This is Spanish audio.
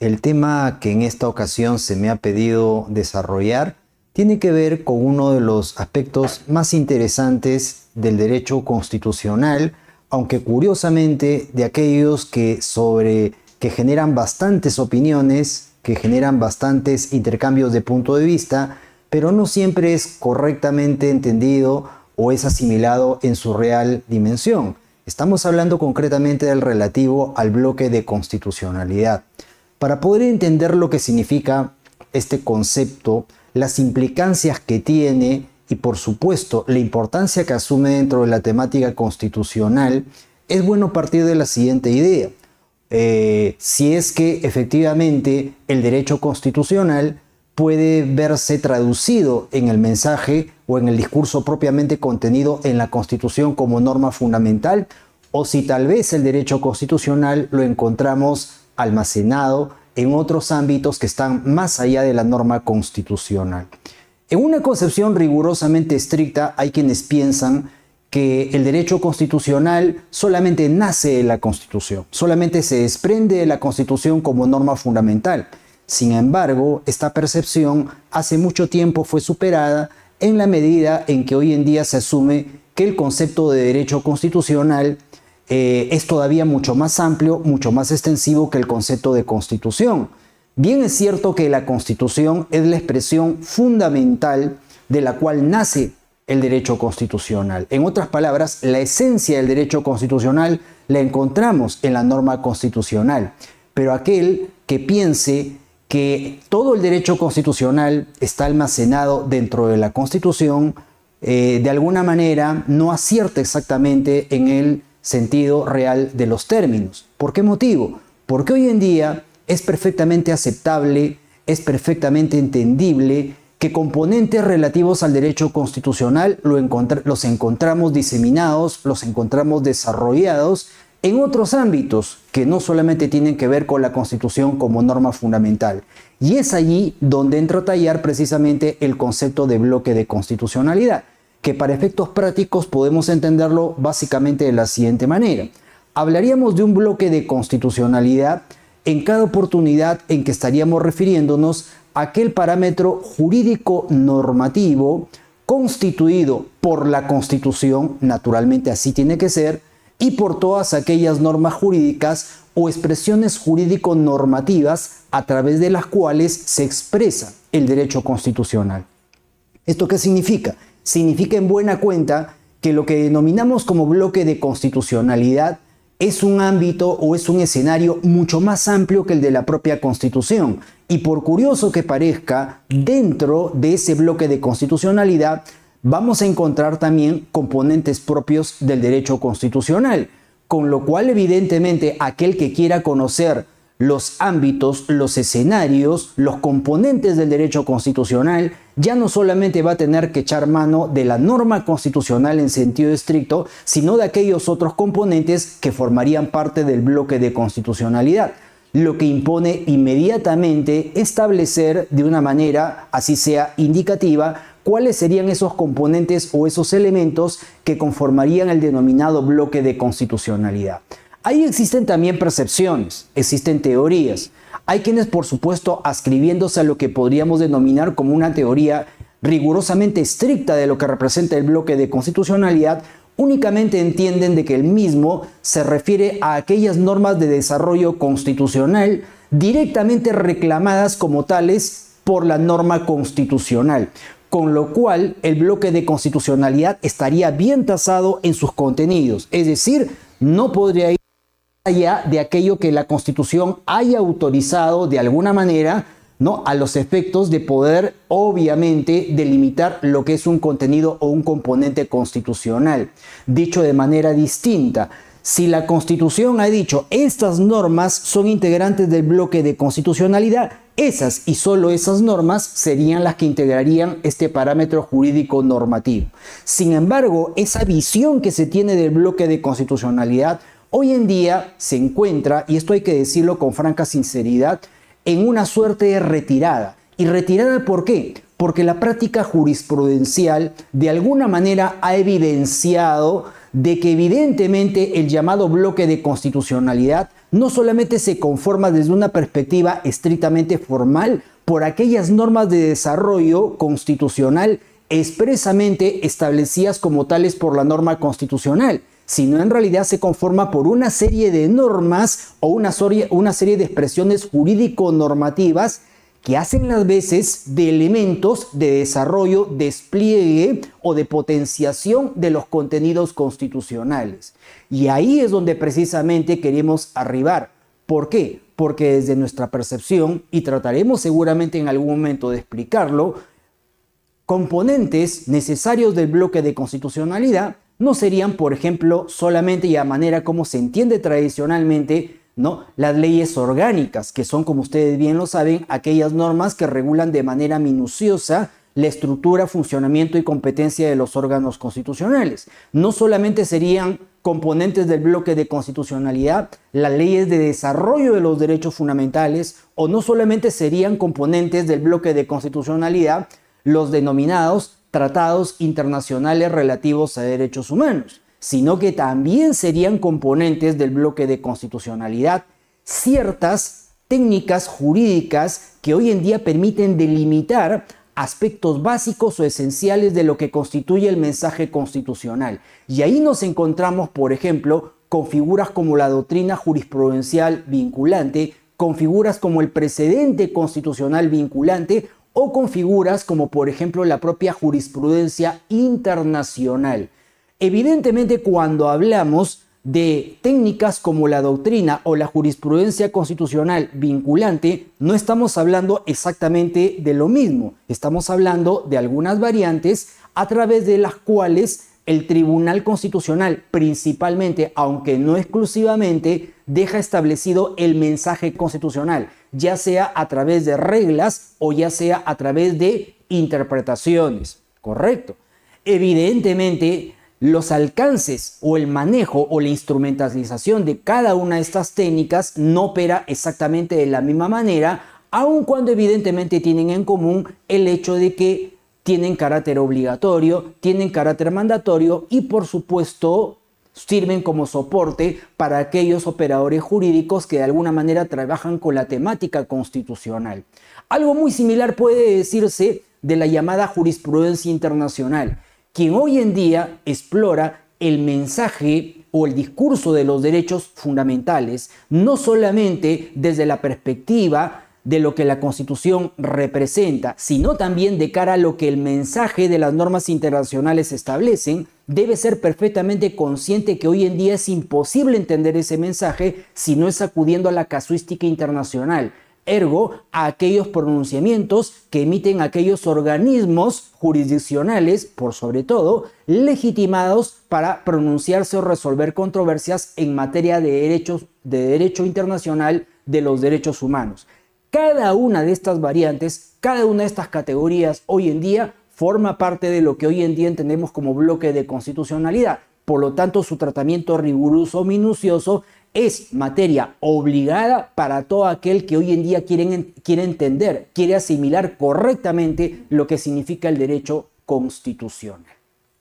El tema que en esta ocasión se me ha pedido desarrollar tiene que ver con uno de los aspectos más interesantes del derecho constitucional, aunque curiosamente de aquellos que sobre que generan bastantes opiniones, que generan bastantes intercambios de punto de vista, pero no siempre es correctamente entendido o es asimilado en su real dimensión. Estamos hablando concretamente del relativo al bloque de constitucionalidad. Para poder entender lo que significa este concepto, las implicancias que tiene y por supuesto la importancia que asume dentro de la temática constitucional, es bueno partir de la siguiente idea. Eh, si es que efectivamente el derecho constitucional puede verse traducido en el mensaje o en el discurso propiamente contenido en la Constitución como norma fundamental, o si tal vez el derecho constitucional lo encontramos almacenado en otros ámbitos que están más allá de la norma constitucional. En una concepción rigurosamente estricta hay quienes piensan que el derecho constitucional solamente nace de la Constitución, solamente se desprende de la Constitución como norma fundamental. Sin embargo, esta percepción hace mucho tiempo fue superada en la medida en que hoy en día se asume que el concepto de derecho constitucional eh, es todavía mucho más amplio, mucho más extensivo que el concepto de constitución. Bien es cierto que la constitución es la expresión fundamental de la cual nace el derecho constitucional. En otras palabras, la esencia del derecho constitucional la encontramos en la norma constitucional. Pero aquel que piense que todo el derecho constitucional está almacenado dentro de la constitución, eh, de alguna manera no acierta exactamente en el sentido real de los términos. ¿Por qué motivo? Porque hoy en día es perfectamente aceptable, es perfectamente entendible que componentes relativos al derecho constitucional los encontramos diseminados, los encontramos desarrollados en otros ámbitos que no solamente tienen que ver con la Constitución como norma fundamental. Y es allí donde entra a tallar precisamente el concepto de bloque de constitucionalidad que para efectos prácticos podemos entenderlo básicamente de la siguiente manera. Hablaríamos de un bloque de constitucionalidad en cada oportunidad en que estaríamos refiriéndonos a aquel parámetro jurídico normativo constituido por la Constitución, naturalmente así tiene que ser, y por todas aquellas normas jurídicas o expresiones jurídico-normativas a través de las cuales se expresa el derecho constitucional. ¿Esto qué significa? significa en buena cuenta que lo que denominamos como bloque de constitucionalidad es un ámbito o es un escenario mucho más amplio que el de la propia Constitución. Y por curioso que parezca, dentro de ese bloque de constitucionalidad vamos a encontrar también componentes propios del derecho constitucional, con lo cual evidentemente aquel que quiera conocer los ámbitos, los escenarios, los componentes del derecho constitucional, ya no solamente va a tener que echar mano de la norma constitucional en sentido estricto, sino de aquellos otros componentes que formarían parte del bloque de constitucionalidad lo que impone inmediatamente establecer de una manera, así sea indicativa, cuáles serían esos componentes o esos elementos que conformarían el denominado bloque de constitucionalidad. Ahí existen también percepciones, existen teorías. Hay quienes, por supuesto, ascribiéndose a lo que podríamos denominar como una teoría rigurosamente estricta de lo que representa el bloque de constitucionalidad, únicamente entienden de que el mismo se refiere a aquellas normas de desarrollo constitucional directamente reclamadas como tales por la norma constitucional, con lo cual el bloque de constitucionalidad estaría bien tasado en sus contenidos, es decir, no podría ir allá de aquello que la Constitución haya autorizado de alguna manera, ¿no? A los efectos de poder, obviamente, delimitar lo que es un contenido o un componente constitucional. Dicho de manera distinta, si la Constitución ha dicho estas normas son integrantes del bloque de constitucionalidad, esas y solo esas normas serían las que integrarían este parámetro jurídico normativo. Sin embargo, esa visión que se tiene del bloque de constitucionalidad Hoy en día se encuentra, y esto hay que decirlo con franca sinceridad, en una suerte de retirada. ¿Y retirada por qué? Porque la práctica jurisprudencial de alguna manera ha evidenciado de que evidentemente el llamado bloque de constitucionalidad no solamente se conforma desde una perspectiva estrictamente formal por aquellas normas de desarrollo constitucional expresamente establecidas como tales por la norma constitucional, sino en realidad se conforma por una serie de normas o una, serie de expresiones jurídico-normativas que hacen las veces de elementos de desarrollo, despliegue o de potenciación de los contenidos constitucionales. Y ahí es donde precisamente queremos arribar. ¿Por qué? Porque desde nuestra percepción, y trataremos seguramente en algún momento de explicarlo, componentes necesarios del bloque de constitucionalidad no serían, por ejemplo, solamente y a manera como se entiende tradicionalmente, ¿no? Las leyes orgánicas, que son, como ustedes bien lo saben, aquellas normas que regulan de manera minuciosa la estructura, funcionamiento y competencia de los órganos constitucionales. No solamente serían componentes del bloque de constitucionalidad las leyes de desarrollo de los derechos fundamentales o no solamente serían componentes del bloque de constitucionalidad los denominados tratados internacionales relativos a derechos humanos, sino que también serían componentes del bloque de constitucionalidad ciertas técnicas jurídicas que hoy en día permiten delimitar aspectos básicos o esenciales de lo que constituye el mensaje constitucional. Y ahí nos encontramos, por ejemplo, con figuras como la doctrina jurisprudencial vinculante, con figuras como el precedente constitucional vinculante o con figuras como por ejemplo la propia jurisprudencia internacional. Evidentemente cuando hablamos de técnicas como la doctrina o la jurisprudencia constitucional vinculante, no estamos hablando exactamente de lo mismo, estamos hablando de algunas variantes a través de las cuales el Tribunal Constitucional principalmente, aunque no exclusivamente, deja establecido el mensaje constitucional ya sea a través de reglas o ya sea a través de interpretaciones. Correcto. Evidentemente, los alcances o el manejo o la instrumentalización de cada una de estas técnicas no opera exactamente de la misma manera, aun cuando evidentemente tienen en común el hecho de que tienen carácter obligatorio, tienen carácter mandatorio y por supuesto sirven como soporte para aquellos operadores jurídicos que de alguna manera trabajan con la temática constitucional. Algo muy similar puede decirse de la llamada jurisprudencia internacional, quien hoy en día explora el mensaje o el discurso de los derechos fundamentales, no solamente desde la perspectiva de lo que la Constitución representa, sino también de cara a lo que el mensaje de las normas internacionales establecen, debe ser perfectamente consciente que hoy en día es imposible entender ese mensaje si no es acudiendo a la casuística internacional, ergo a aquellos pronunciamientos que emiten aquellos organismos jurisdiccionales, por sobre todo, legitimados para pronunciarse o resolver controversias en materia de, derechos, de derecho internacional de los derechos humanos. Cada una de estas variantes, cada una de estas categorías hoy en día forma parte de lo que hoy en día entendemos como bloque de constitucionalidad. Por lo tanto, su tratamiento riguroso, minucioso, es materia obligada para todo aquel que hoy en día quiere, entender, quiere asimilar correctamente lo que significa el derecho constitucional.